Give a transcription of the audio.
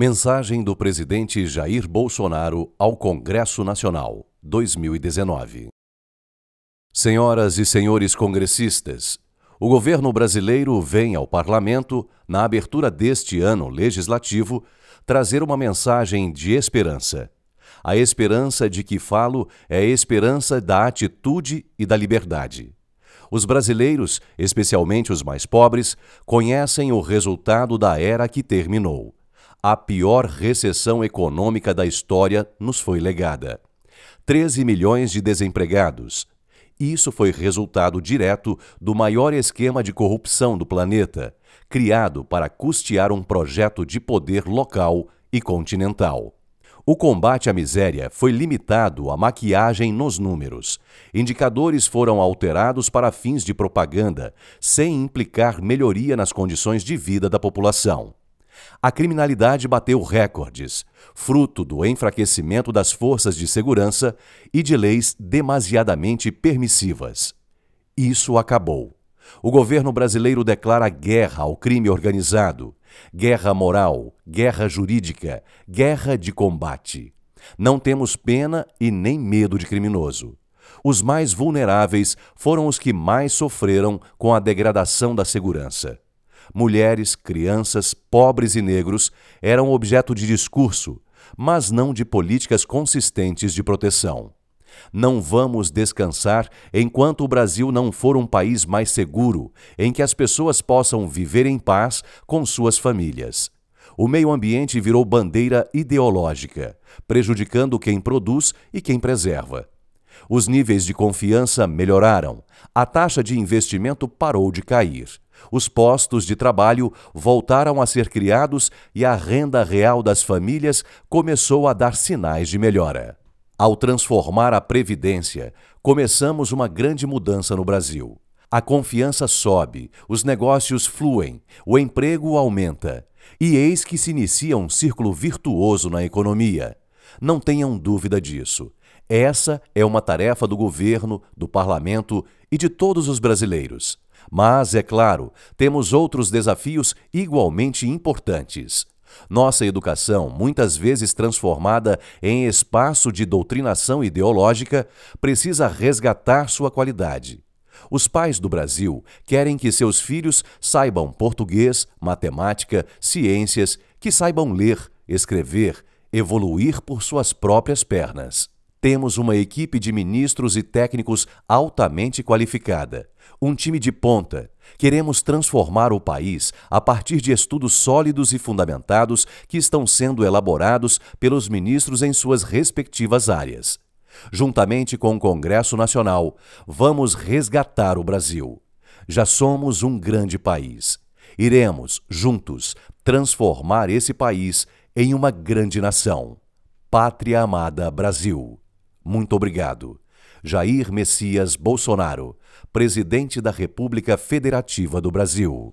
Mensagem do presidente Jair Bolsonaro ao Congresso Nacional, 2019. Senhoras e senhores congressistas, o governo brasileiro vem ao parlamento, na abertura deste ano legislativo, trazer uma mensagem de esperança. A esperança de que falo é a esperança da atitude e da liberdade. Os brasileiros, especialmente os mais pobres, conhecem o resultado da era que terminou a pior recessão econômica da história nos foi legada. 13 milhões de desempregados. Isso foi resultado direto do maior esquema de corrupção do planeta, criado para custear um projeto de poder local e continental. O combate à miséria foi limitado à maquiagem nos números. Indicadores foram alterados para fins de propaganda, sem implicar melhoria nas condições de vida da população. A criminalidade bateu recordes, fruto do enfraquecimento das forças de segurança e de leis demasiadamente permissivas. Isso acabou. O governo brasileiro declara guerra ao crime organizado, guerra moral, guerra jurídica, guerra de combate. Não temos pena e nem medo de criminoso. Os mais vulneráveis foram os que mais sofreram com a degradação da segurança mulheres, crianças, pobres e negros eram objeto de discurso, mas não de políticas consistentes de proteção. Não vamos descansar enquanto o Brasil não for um país mais seguro, em que as pessoas possam viver em paz com suas famílias. O meio ambiente virou bandeira ideológica, prejudicando quem produz e quem preserva. Os níveis de confiança melhoraram, a taxa de investimento parou de cair. Os postos de trabalho voltaram a ser criados e a renda real das famílias começou a dar sinais de melhora. Ao transformar a Previdência, começamos uma grande mudança no Brasil. A confiança sobe, os negócios fluem, o emprego aumenta. E eis que se inicia um círculo virtuoso na economia. Não tenham dúvida disso. Essa é uma tarefa do governo, do parlamento e de todos os brasileiros. Mas, é claro, temos outros desafios igualmente importantes. Nossa educação, muitas vezes transformada em espaço de doutrinação ideológica, precisa resgatar sua qualidade. Os pais do Brasil querem que seus filhos saibam português, matemática, ciências, que saibam ler, escrever, evoluir por suas próprias pernas. Temos uma equipe de ministros e técnicos altamente qualificada, um time de ponta. Queremos transformar o país a partir de estudos sólidos e fundamentados que estão sendo elaborados pelos ministros em suas respectivas áreas. Juntamente com o Congresso Nacional, vamos resgatar o Brasil. Já somos um grande país. Iremos, juntos, transformar esse país em uma grande nação. Pátria amada Brasil. Muito obrigado. Jair Messias Bolsonaro, presidente da República Federativa do Brasil.